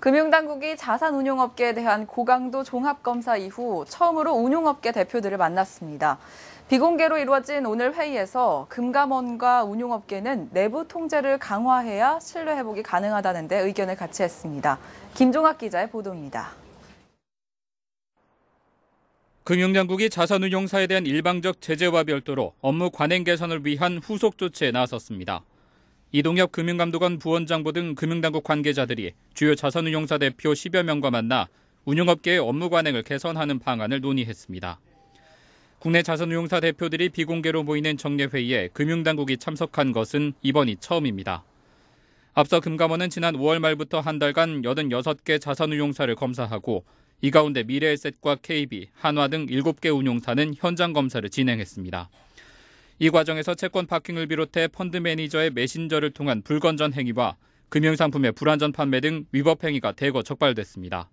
금융당국이 자산운용업계에 대한 고강도 종합검사 이후 처음으로 운용업계 대표들을 만났습니다. 비공개로 이루어진 오늘 회의에서 금감원과 운용업계는 내부 통제를 강화해야 신뢰 회복이 가능하다는 데 의견을 같이 했습니다. 김종학 기자의 보도입니다. 금융당국이 자산운용사에 대한 일방적 제재와 별도로 업무 관행 개선을 위한 후속 조치에 나섰습니다. 이동엽 금융감독원 부원장부등 금융당국 관계자들이 주요 자산운용사 대표 10여 명과 만나 운용업계의 업무 관행을 개선하는 방안을 논의했습니다. 국내 자산운용사 대표들이 비공개로 모이는 정례회의에 금융당국이 참석한 것은 이번이 처음입니다. 앞서 금감원은 지난 5월 말부터 한 달간 86개 자산운용사를 검사하고 이 가운데 미래에셋과 KB, 한화 등 7개 운용사는 현장 검사를 진행했습니다. 이 과정에서 채권 파킹을 비롯해 펀드 매니저의 메신저를 통한 불건전 행위와 금융상품의 불완전 판매 등 위법 행위가 대거 적발됐습니다.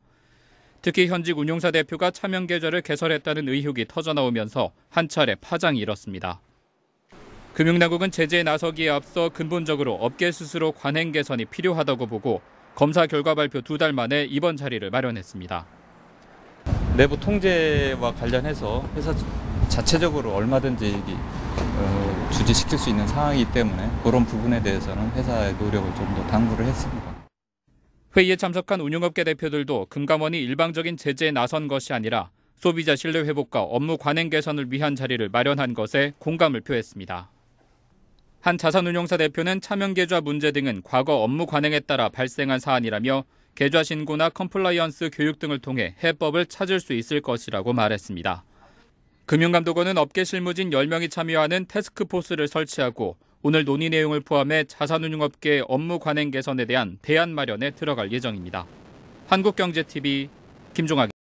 특히 현직 운용사 대표가 차명 계좌를 개설했다는 의혹이 터져나오면서 한 차례 파장이 일었습니다. 금융당국은 제재에 나서기에 앞서 근본적으로 업계 스스로 관행 개선이 필요하다고 보고 검사 결과 발표 두 달 만에 이번 자리를 마련했습니다. 내부 통제와 관련해서 회사 자체적으로 얼마든지 어, 주지시킬 수 있는 상황이기 때문에 그런 부분에 대해서는 회사의 노력을 좀 더 당부를 했습니다. 회의에 참석한 운영업계 대표들도 금감원이 일방적인 제재에 나선 것이 아니라 소비자 신뢰 회복과 업무 관행 개선을 위한 자리를 마련한 것에 공감을 표했습니다. 한 자산운용사 대표는 차명 계좌 문제 등은 과거 업무 관행에 따라 발생한 사안이라며 계좌 신고나 컴플라이언스 교육 등을 통해 해법을 찾을 수 있을 것이라고 말했습니다. 금융감독원은 업계 실무진 10명이 참여하는 태스크포스를 설치하고 오늘 논의 내용을 포함해 자산운용업계 업무 관행 개선에 대한 대안 마련에 들어갈 예정입니다. 한국경제TV 김종학입니다.